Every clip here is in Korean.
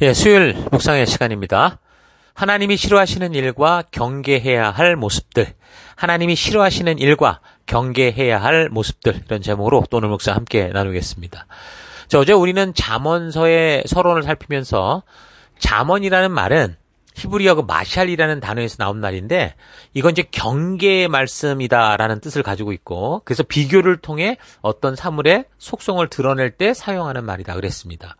예, 수요일 묵상의 시간입니다. 하나님이 싫어하시는 일과 경계해야 할 모습들, 하나님이 싫어하시는 일과 경계해야 할 모습들 이런 제목으로 또 오늘 묵상 함께 나누겠습니다. 자, 어제 우리는 잠언서의 서론을 살피면서 잠언이라는 말은 히브리어 그 마샬이라는 단어에서 나온 말인데 이건 이제 경계의 말씀이다라는 뜻을 가지고 있고 그래서 비교를 통해 어떤 사물의 속성을 드러낼 때 사용하는 말이다 그랬습니다.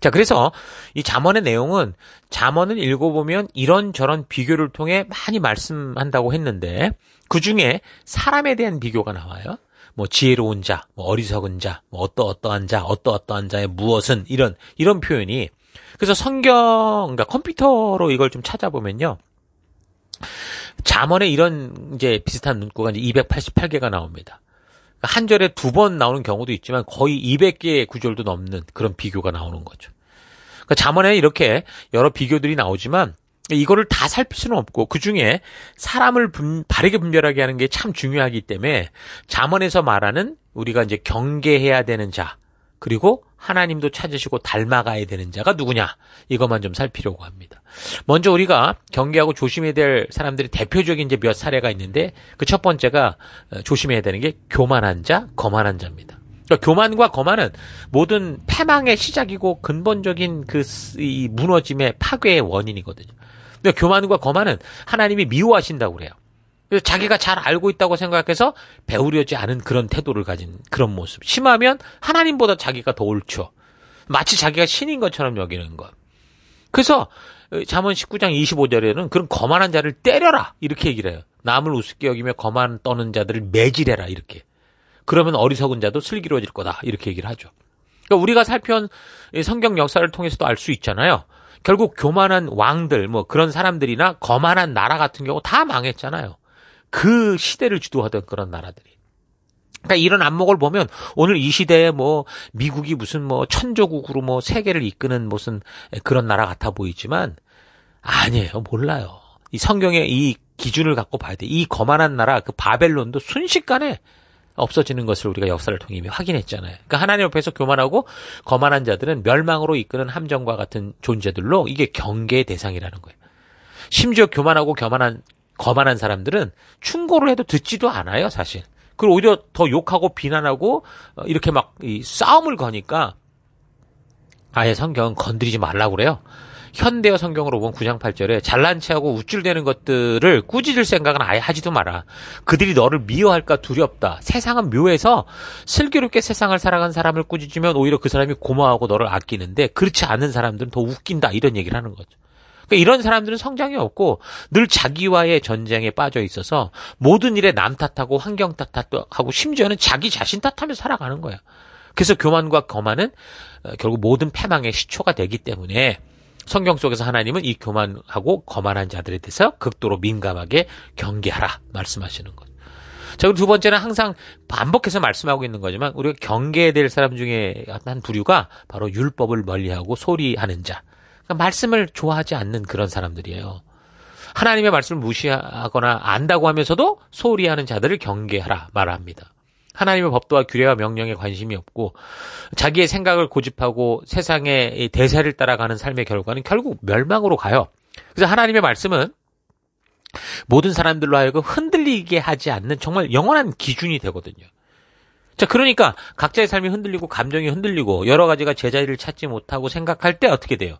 자, 그래서 이자먼의 내용은 자먼은 읽어보면 이런저런 비교를 통해 많이 말씀한다고 했는데 그 중에 사람에 대한 비교가 나와요. 뭐 지혜로운 자, 뭐 어리석은 자, 뭐 어떠 어떠한 자, 어떠 어떠한 자의 무엇은 이런 이런 표현이 그래서 성경 그러니까 컴퓨터로 이걸 좀 찾아보면요. 자먼에 이런 이제 비슷한 문구가 이제 288개가 나옵니다. 그러니까 한 절에 두 번 나오는 경우도 있지만 거의 200개의 구절도 넘는 그런 비교가 나오는 거죠. 그러니까 자문에 이렇게 여러 비교들이 나오지만 이거를 다 살필 수는 없고 그 중에 사람을 분, 바르게 분별하게 하는 게 참 중요하기 때문에 자문에서 말하는 우리가 이제 경계해야 되는 자 그리고 하나님도 찾으시고 닮아가야 되는 자가 누구냐 이것만 좀 살피려고 합니다. 먼저 우리가 경계하고 조심해야 될 사람들이 대표적인 이제 몇 사례가 있는데 그 첫 번째가 어, 조심해야 되는 게 교만한 자, 거만한 자입니다. 그러니까 교만과 거만은 모든 패망의 시작이고 근본적인 그 이 무너짐의 파괴의 원인이거든요. 근데 교만과 거만은 하나님이 미워하신다고 그래요. 자기가 잘 알고 있다고 생각해서 배우려지 않은 그런 태도를 가진 그런 모습. 심하면 하나님보다 자기가 더 옳죠. 마치 자기가 신인 것처럼 여기는 것. 그래서 잠언 19장 25절에는 그런 거만한 자를 때려라 이렇게 얘기를 해요. 남을 우습게 여기며 거만 떠는 자들을 매질해라 이렇게. 그러면 어리석은 자도 슬기로워질 거다 이렇게 얘기를 하죠. 그러니까 우리가 살펴온 성경 역사를 통해서도 알 수 있잖아요. 결국 교만한 왕들 뭐 그런 사람들이나 거만한 나라 같은 경우 다 망했잖아요. 그 시대를 주도하던 그런 나라들이. 그러니까 이런 안목을 보면 오늘 이 시대에 뭐 미국이 무슨 뭐 천조국으로 뭐 세계를 이끄는 무슨 그런 나라 같아 보이지만 아니에요. 몰라요. 이 성경의 이 기준을 갖고 봐야 돼. 이 거만한 나라 그 바벨론도 순식간에 없어지는 것을 우리가 역사를 통해 이미 확인했잖아요. 그러니까 하나님 앞에서 교만하고 거만한 자들은 멸망으로 이끄는 함정과 같은 존재들로 이게 경계의 대상이라는 거예요. 심지어 교만하고 교만한 거만한 사람들은 충고를 해도 듣지도 않아요, 사실. 그리고 오히려 더 욕하고 비난하고 어, 이렇게 막 이 싸움을 거니까 아예 성경은 건드리지 말라고 그래요. 현대어 성경으로 본 9장 8절에 잘난 체하고 우쭐대는 것들을 꾸짖을 생각은 아예 하지도 마라. 그들이 너를 미워할까 두렵다. 세상은 묘해서 슬기롭게 세상을 살아간 사람을 꾸짖으면 오히려 그 사람이 고마워하고 너를 아끼는데 그렇지 않은 사람들은 더 웃긴다. 이런 얘기를 하는 거죠. 그러니까 이런 사람들은 성장이 없고 늘 자기와의 전쟁에 빠져 있어서 모든 일에 남 탓하고 환경 탓하고 심지어는 자기 자신 탓하며 살아가는 거예요 그래서 교만과 거만은 어, 결국 모든 패망의 시초가 되기 때문에 성경 속에서 하나님은 이 교만하고 거만한 자들에 대해서 극도로 민감하게 경계하라 말씀하시는 것. 자, 그리고 두 번째는 항상 반복해서 말씀하고 있는 거지만 우리가 경계될 사람 중에 한 부류가 바로 율법을 멀리하고 소리하는 자. 그러니까 말씀을 좋아하지 않는 그런 사람들이에요. 하나님의 말씀을 무시하거나 안다고 하면서도 소홀히 하는 자들을 경계하라 말합니다. 하나님의 법도와 규례와 명령에 관심이 없고 자기의 생각을 고집하고 세상의 대세를 따라가는 삶의 결과는 결국 멸망으로 가요. 그래서 하나님의 말씀은 모든 사람들로 하여금 흔들리게 하지 않는 정말 영원한 기준이 되거든요. 자, 그러니까 각자의 삶이 흔들리고 감정이 흔들리고 여러 가지가 제자리를 찾지 못하고 생각할 때 어떻게 돼요?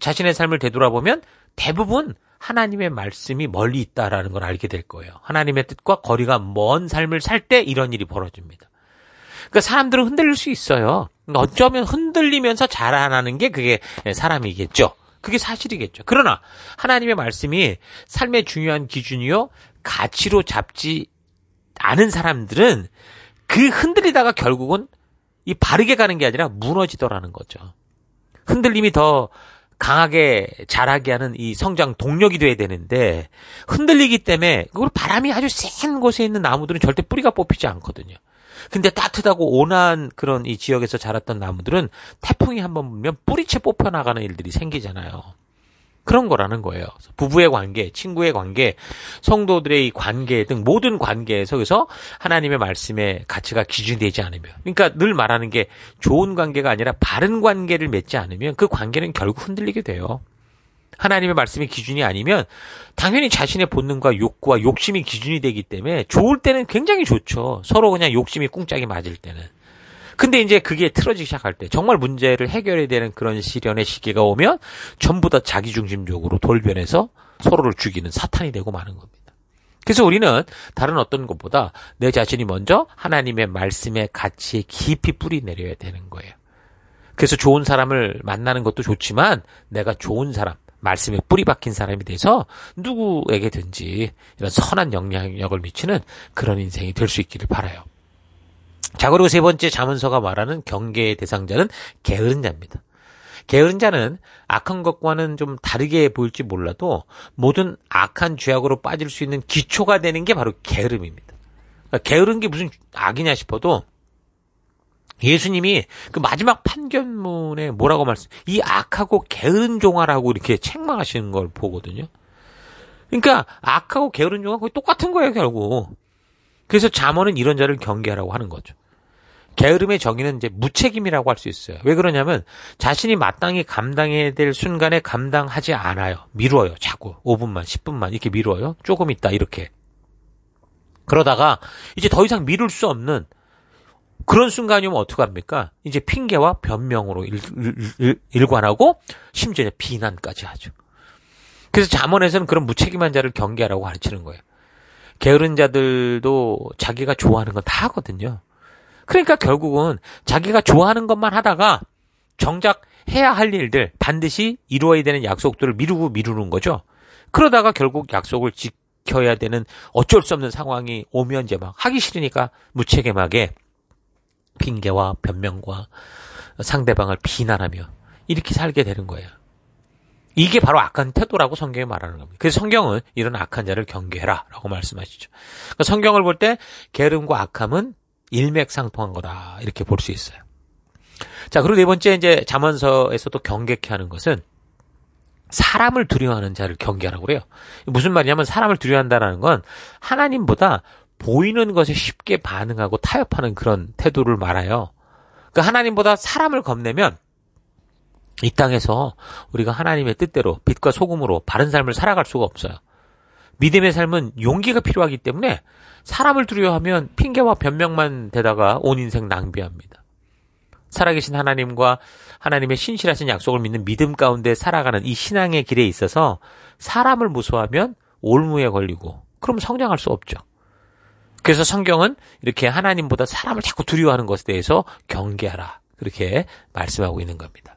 자신의 삶을 되돌아보면 대부분 하나님의 말씀이 멀리 있다라는 걸 알게 될 거예요. 하나님의 뜻과 거리가 먼 삶을 살 때 이런 일이 벌어집니다. 그러니까 사람들은 흔들릴 수 있어요. 그러니까 어쩌면 흔들리면서 자라나는 게 그게 사람이겠죠. 그게 사실이겠죠. 그러나 하나님의 말씀이 삶의 중요한 기준이요 가치로 잡지 않은 사람들은 그 흔들리다가 결국은 이 바르게 가는 게 아니라 무너지더라는 거죠. 흔들림이 더 강하게 자라게 하는 이 성장 동력이 돼야 되는데 흔들리기 때문에 그걸 바람이 아주 센 곳에 있는 나무들은 절대 뿌리가 뽑히지 않거든요. 근데 따뜻하고 온화한 그런 이 지역에서 자랐던 나무들은 태풍이 한번 불면 뿌리채 뽑혀 나가는 일들이 생기잖아요. 그런 거라는 거예요. 부부의 관계, 친구의 관계, 성도들의 관계 등 모든 관계에서 그래서 하나님의 말씀의 가치가 기준되지 않으면 그러니까 늘 말하는 게 좋은 관계가 아니라 바른 관계를 맺지 않으면 그 관계는 결국 흔들리게 돼요. 하나님의 말씀이 기준이 아니면 당연히 자신의 본능과 욕구와 욕심이 기준이 되기 때문에 좋을 때는 굉장히 좋죠. 서로 그냥 욕심이 꿍짝이 맞을 때는. 근데 이제 그게 틀어지기 시작할 때 정말 문제를 해결해야 되는 그런 시련의 시기가 오면 전부 다 자기중심적으로 돌변해서 서로를 죽이는 사탄이 되고 마는 겁니다. 그래서 우리는 다른 어떤 것보다 내 자신이 먼저 하나님의 말씀의 가치에 깊이 뿌리 내려야 되는 거예요. 그래서 좋은 사람을 만나는 것도 좋지만 내가 좋은 사람, 말씀에 뿌리 박힌 사람이 돼서 누구에게든지 이런 선한 영향력을 미치는 그런 인생이 될 수 있기를 바라요. 자, 그리고 세 번째 자문서가 말하는 경계의 대상자는 게으른 자입니다. 게으른 자는 악한 것과는 좀 다르게 보일지 몰라도 모든 악한 죄악으로 빠질 수 있는 기초가 되는 게 바로 게으름입니다. 그러니까 게으른 게 무슨 악이냐 싶어도 예수님이 그 마지막 판결문에 뭐라고 말씀, 이 악하고 게으른 종아라고 이렇게 책망하시는 걸 보거든요. 그러니까 악하고 게으른 종아 거의 똑같은 거예요, 결국. 그래서 잠언은 이런 자를 경계하라고 하는 거죠. 게으름의 정의는 이제 무책임이라고 할 수 있어요. 왜 그러냐면 자신이 마땅히 감당해야 될 순간에 감당하지 않아요. 미루어요. 자꾸 5분만, 10분만 이렇게 미루어요. 조금 있다 이렇게. 그러다가 이제 더 이상 미룰 수 없는 그런 순간이 면 어떡합니까? 이제 핑계와 변명으로 일, 일, 일 관하고 심지어 비난까지 하죠. 그래서 자문에서는 그런 무책임한 자를 경계하라고 가르치는 거예요. 게으른 자들도 자기가 좋아하는 건 다 하거든요. 그러니까 결국은 자기가 좋아하는 것만 하다가 정작 해야 할 일들 반드시 이루어야 되는 약속들을 미루고 미루는 거죠. 그러다가 결국 약속을 지켜야 되는 어쩔 수 없는 상황이 오면 이제 막 하기 싫으니까 무책임하게 핑계와 변명과 상대방을 비난하며 이렇게 살게 되는 거예요. 이게 바로 악한 태도라고 성경이 말하는 겁니다. 그래서 성경은 이런 악한 자를 경계해라라고 말씀하시죠. 그러니까 성경을 볼 때 게으름과 악함은 일맥상통한 거다 이렇게 볼 수 있어요. 자 그리고 네 번째 이제 잠언서에서도 경계케 하는 것은 사람을 두려워하는 자를 경계하라고 그래요. 무슨 말이냐면 사람을 두려워한다라는 건 하나님보다 보이는 것에 쉽게 반응하고 타협하는 그런 태도를 말해요. 그 하나님보다 사람을 겁내면 이 땅에서 우리가 하나님의 뜻대로 빛과 소금으로 바른 삶을 살아갈 수가 없어요. 믿음의 삶은 용기가 필요하기 때문에 사람을 두려워하면 핑계와 변명만 되다가 온 인생 낭비합니다. 살아계신 하나님과 하나님의 신실하신 약속을 믿는 믿음 가운데 살아가는 이 신앙의 길에 있어서 사람을 무서워하면 올무에 걸리고 그럼 성장할 수 없죠. 그래서 성경은 이렇게 하나님보다 사람을 자꾸 두려워하는 것에 대해서 경계하라. 그렇게 말씀하고 있는 겁니다.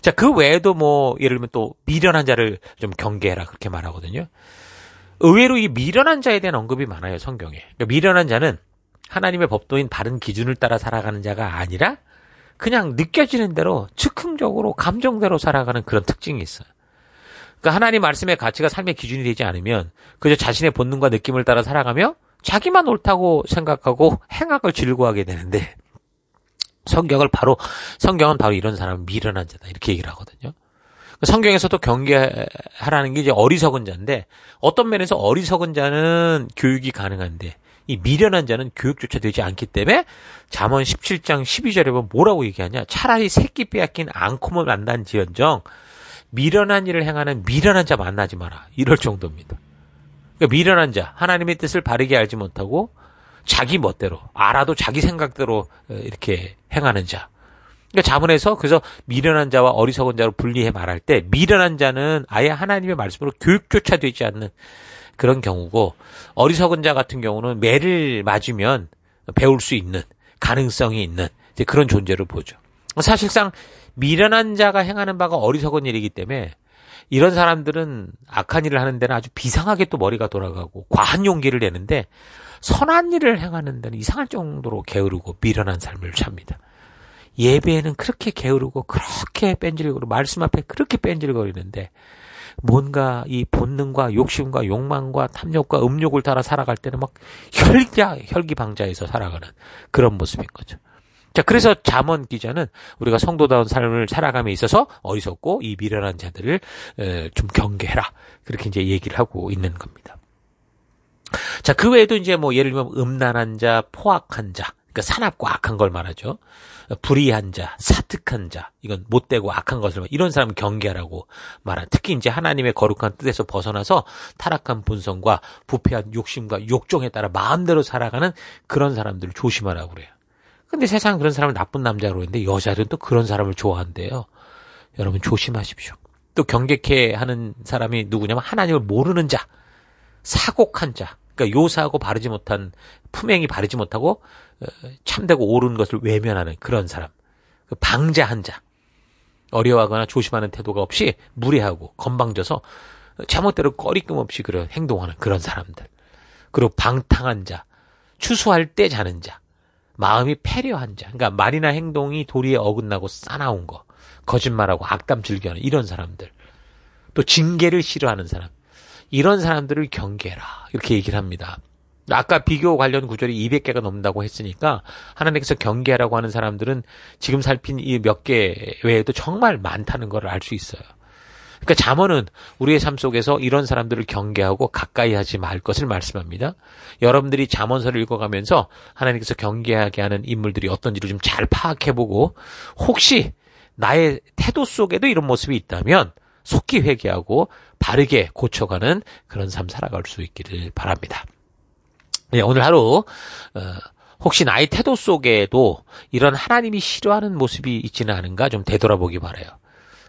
자, 그 외에도 뭐, 예를 들면 또 미련한 자를 좀 경계해라. 그렇게 말하거든요. 의외로 이 미련한 자에 대한 언급이 많아요, 성경에. 그러니까 미련한 자는 하나님의 법도인 바른 기준을 따라 살아가는 자가 아니라 그냥 느껴지는 대로 즉흥적으로 감정대로 살아가는 그런 특징이 있어요. 그러니까 하나님 말씀의 가치가 삶의 기준이 되지 않으면 그저 자신의 본능과 느낌을 따라 살아가며 자기만 옳다고 생각하고 행악을 즐거워하게 되는데 성경을 바로 성경은 바로 이런 사람을 미련한 자다 이렇게 얘기를 하거든요. 성경에서도 경계하라는 게 이제 어리석은 자인데 어떤 면에서 어리석은 자는 교육이 가능한데 이 미련한 자는 교육조차 되지 않기 때문에 잠언 17장 12절에 보면 뭐라고 얘기하냐? 차라리 새끼 빼앗긴 앙코을 만난지언정 미련한 일을 행하는 미련한 자 만나지 마라. 이럴 정도입니다. 그러니까 미련한 자, 하나님의 뜻을 바르게 알지 못하고 자기 멋대로 알아도 자기 생각대로 이렇게 행하는 자. 그러니까 자문에서 그래서 미련한 자와 어리석은 자로 분리해 말할 때 미련한 자는 아예 하나님의 말씀으로 교육조차 되지 않는 그런 경우고 어리석은 자 같은 경우는 매를 맞으면 배울 수 있는 가능성이 있는 이제 그런 존재를 보죠. 사실상 미련한 자가 행하는 바가 어리석은 일이기 때문에 이런 사람들은 악한 일을 하는 데는 아주 비상하게 또 머리가 돌아가고 과한 용기를 내는데 선한 일을 행하는 데는 이상할 정도로 게으르고 미련한 삶을 삽니다. 예배에는 그렇게 게으르고 그렇게 뺀질거리고 말씀 앞에 그렇게 뺀질거리는데 뭔가 이 본능과 욕심과 욕망과 탐욕과 음욕을 따라 살아갈 때는 막 혈자 혈기방자에서 살아가는 그런 모습인 거죠. 자, 그래서 잠언 기자는 우리가 성도다운 삶을 살아감에 있어서 어리석고 이 미련한 자들을 좀 경계해라. 그렇게 이제 얘기를 하고 있는 겁니다. 자, 그 외에도 이제 뭐 예를 들면 음란한 자, 포악한 자, 그러니까 사납고 악한 걸 말하죠. 불의한 자, 사특한 자, 이건 못되고 악한 것을 이런 사람 경계하라고 말한. 특히 이제 하나님의 거룩한 뜻에서 벗어나서 타락한 본성과 부패한 욕심과 욕정에 따라 마음대로 살아가는 그런 사람들을 조심하라고 그래요. 근데 세상 그런 사람을 나쁜 남자로 했는데 여자들은 또 그런 사람을 좋아한대요. 여러분 조심하십시오. 또 경계케 하는 사람이 누구냐면 하나님을 모르는 자, 사곡한 자. 그러니까 요사하고 바르지 못한 품행이 바르지 못하고 어, 참되고 옳은 것을 외면하는 그런 사람. 그 방자한 자. 어려워하거나 조심하는 태도가 없이 무례하고 건방져서 잘못대로 꺼리낌 없이 그런 행동하는 그런 사람들. 그리고 방탕한 자, 추수할 때 자는 자, 마음이 패려한 자. 그러니까 말이나 행동이 도리에 어긋나고 싸나운 거. 거짓말하고 악담 즐겨하는 이런 사람들. 또 징계를 싫어하는 사람. 이런 사람들을 경계해라. 이렇게 얘기를 합니다. 아까 비교 관련 구절이 200개가 넘는다고 했으니까 하나님께서 경계하라고 하는 사람들은 지금 살핀 이 몇 개 외에도 정말 많다는 걸 알 수 있어요. 그러니까 잠언은 우리의 삶 속에서 이런 사람들을 경계하고 가까이 하지 말 것을 말씀합니다. 여러분들이 잠언서를 읽어가면서 하나님께서 경계하게 하는 인물들이 어떤지를 좀 잘 파악해보고 혹시 나의 태도 속에도 이런 모습이 있다면 속히 회개하고 바르게 고쳐가는 그런 삶 살아갈 수 있기를 바랍니다. 네, 오늘 하루 어, 혹시 나의 태도 속에도 이런 하나님이 싫어하는 모습이 있지는 않은가 좀 되돌아보기 바래요.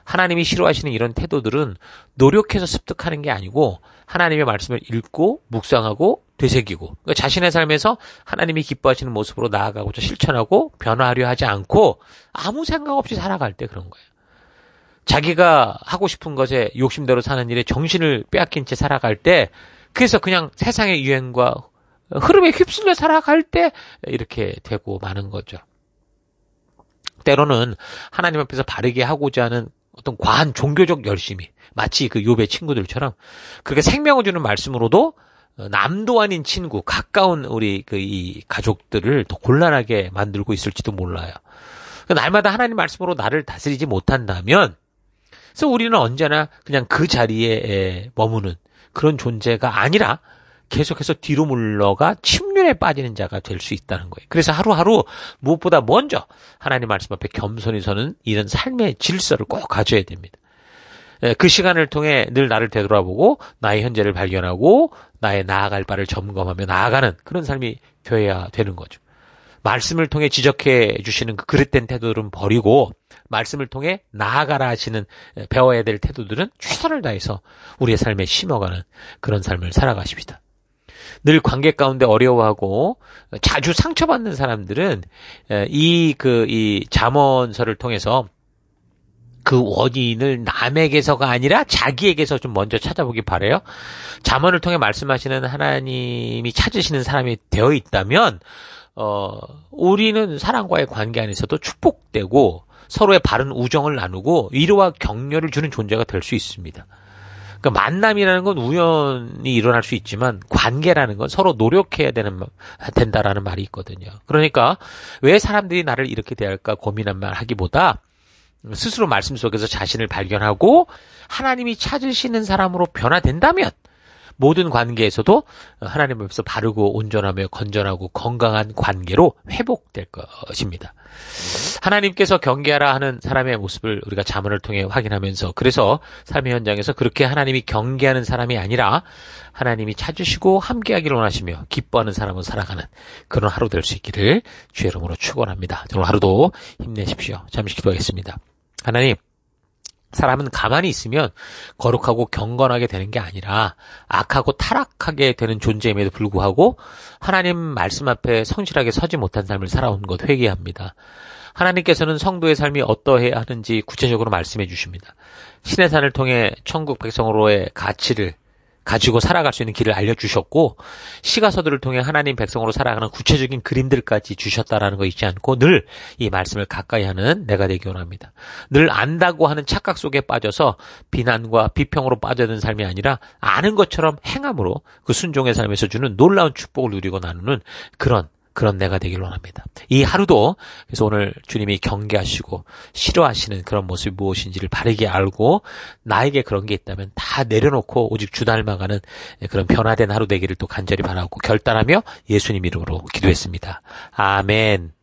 하나님이 싫어하시는 이런 태도들은 노력해서 습득하는 게 아니고 하나님의 말씀을 읽고 묵상하고 되새기고 그러니까 자신의 삶에서 하나님이 기뻐하시는 모습으로 나아가고자 실천하고 변화하려 하지 않고 아무 생각 없이 살아갈 때 그런 거예요. 자기가 하고 싶은 것에 욕심대로 사는 일에 정신을 빼앗긴 채 살아갈 때 그래서 그냥 세상의 유행과 흐름에 휩쓸려 살아갈 때 이렇게 되고 마는 거죠. 때로는 하나님 앞에서 바르게 하고자 하는 어떤 과한 종교적 열심이 마치 그 요배 친구들처럼 그렇게 생명을 주는 말씀으로도 남도 아닌 친구 가까운 우리 그 이 가족들을 더 곤란하게 만들고 있을지도 몰라요. 그러니까 날마다 하나님 말씀으로 나를 다스리지 못한다면 그래서 우리는 언제나 그냥 그 자리에 머무는 그런 존재가 아니라 계속해서 뒤로 물러가 침륜에 빠지는 자가 될 수 있다는 거예요. 그래서 하루하루 무엇보다 먼저 하나님 말씀 앞에 겸손히 서는 이런 삶의 질서를 꼭 가져야 됩니다. 예, 그 시간을 통해 늘 나를 되돌아보고 나의 현재를 발견하고 나의 나아갈 바를 점검하며 나아가는 그런 삶이 되어야 되는 거죠. 말씀을 통해 지적해 주시는 그 그릇된 태도들은 버리고 말씀을 통해 나아가라 하시는 예, 배워야 될 태도들은 최선을 다해서 우리의 삶에 심어가는 그런 삶을 살아가십니다. 늘 관객 가운데 어려워하고 자주 상처받는 사람들은 이 그이 예, 그, 잠언서를 통해서 그 원인을 남에게서가 아니라 자기에게서 좀 먼저 찾아보기 바래요. 잠언을 통해 말씀하시는 하나님이 찾으시는 사람이 되어 있다면 어 우리는 사랑과의 관계 안에서도 축복되고 서로의 바른 우정을 나누고 위로와 격려를 주는 존재가 될 수 있습니다. 그러니까 만남이라는 건 우연히 일어날 수 있지만 관계라는 건 서로 노력해야 되는 된다라는 말이 있거든요. 그러니까 왜 사람들이 나를 이렇게 대할까 고민한 말 하기보다 스스로 말씀 속에서 자신을 발견하고 하나님이 찾으시는 사람으로 변화된다면 모든 관계에서도 하나님 앞에서 바르고 온전하며 건전하고 건강한 관계로 회복될 것입니다. 하나님께서 경계하라 하는 사람의 모습을 우리가 자문을 통해 확인하면서 그래서 삶의 현장에서 그렇게 하나님이 경계하는 사람이 아니라 하나님이 찾으시고 함께하기를 원하시며 기뻐하는 사람을 살아가는 그런 하루 될 수 있기를 주의 이름으로 축원합니다. 오늘 하루도 힘내십시오. 잠시 기도하겠습니다. 하나님. 사람은 가만히 있으면 거룩하고 경건하게 되는 게 아니라 악하고 타락하게 되는 존재임에도 불구하고 하나님 말씀 앞에 성실하게 서지 못한 삶을 살아온 것 회개합니다. 하나님께서는 성도의 삶이 어떠해야 하는지 구체적으로 말씀해 주십니다. 신의 산을 통해 천국 백성으로의 가치를 가지고 살아갈 수 있는 길을 알려주셨고 시가서들을 통해 하나님 백성으로 살아가는 구체적인 그림들까지 주셨다라는 거 잊지 않고 늘 이 말씀을 가까이 하는 내가 되기 원합니다. 늘 안다고 하는 착각 속에 빠져서 비난과 비평으로 빠져드는 삶이 아니라 아는 것처럼 행함으로 그 순종의 삶에서 주는 놀라운 축복을 누리고 나누는 그런 그런 내가 되길 원합니다. 이 하루도 그래서 오늘 주님이 경계하시고 싫어하시는 그런 모습이 무엇인지를 바르게 알고 나에게 그런 게 있다면 다 내려놓고 오직 주 닮아가는 그런 변화된 하루 되기를 또 간절히 바라고 결단하며 예수님 이름으로 기도했습니다. 아멘.